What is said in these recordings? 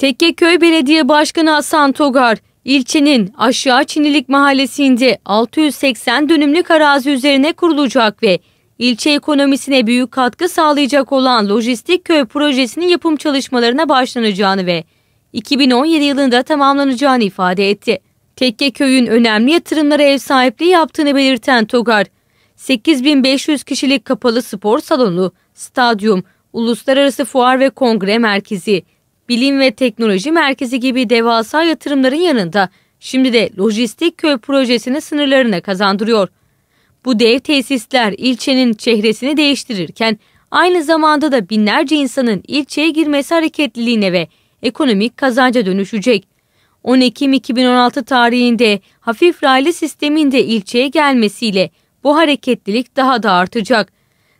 Tekkeköy Belediye Başkanı Hasan Togar, ilçenin Aşağı Çinilik Mahallesi'nde 680 dönümlük arazi üzerine kurulacak ve ilçe ekonomisine büyük katkı sağlayacak olan lojistik köy projesinin yapım çalışmalarına başlanacağını ve 2017 yılında tamamlanacağını ifade etti. Tekkeköy'ün önemli yatırımlara ev sahipliği yaptığını belirten Togar, 8500 kişilik kapalı spor salonu, stadyum, uluslararası fuar ve kongre merkezi, bilim ve teknoloji merkezi gibi devasa yatırımların yanında şimdi de lojistik köy projesini sınırlarına kazandırıyor. Bu dev tesisler ilçenin çehresini değiştirirken aynı zamanda da binlerce insanın ilçeye girmesi hareketliliğine ve ekonomik kazanca dönüşecek. 10 Ekim 2016 tarihinde hafif raylı sistemin de ilçeye gelmesiyle bu hareketlilik daha da artacak.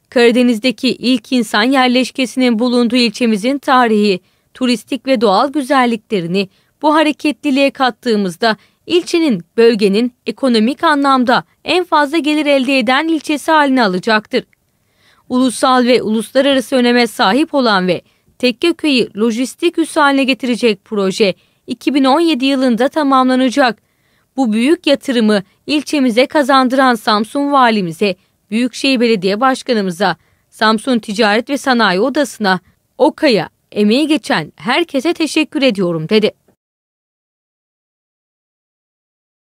Karadeniz'deki ilk insan yerleşkesinin bulunduğu ilçemizin tarihi turistik ve doğal güzelliklerini bu hareketliliğe kattığımızda ilçenin bölgenin ekonomik anlamda en fazla gelir elde eden ilçesi haline alacaktır. Ulusal ve uluslararası öneme sahip olan ve Tekkeköy'ü lojistik üs haline getirecek proje 2017 yılında tamamlanacak. Bu büyük yatırımı ilçemize kazandıran Samsun valimize, Büyükşehir Belediye Başkanımıza, Samsun Ticaret ve Sanayi Odası'na, OKA'ya emeği geçen herkese teşekkür ediyorum dedi.